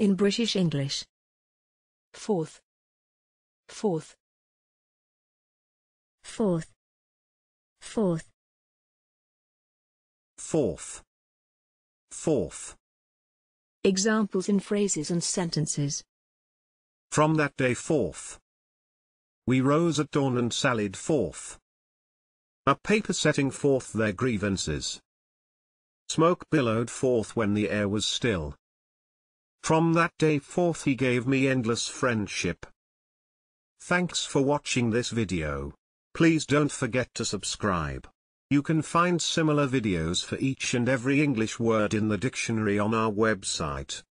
in British English. Fourth. Fourth. Fourth. Fourth. Fourth. Fourth. Examples in phrases and sentences. From that day forth. We rose at dawn and sallied forth. A paper setting forth their grievances. Smoke billowed forth when the air was still. From that day forth he gave me endless friendship. Thanks for watching this video. Please don't forget to subscribe. You can find similar videos for each and every English word in the dictionary on our website.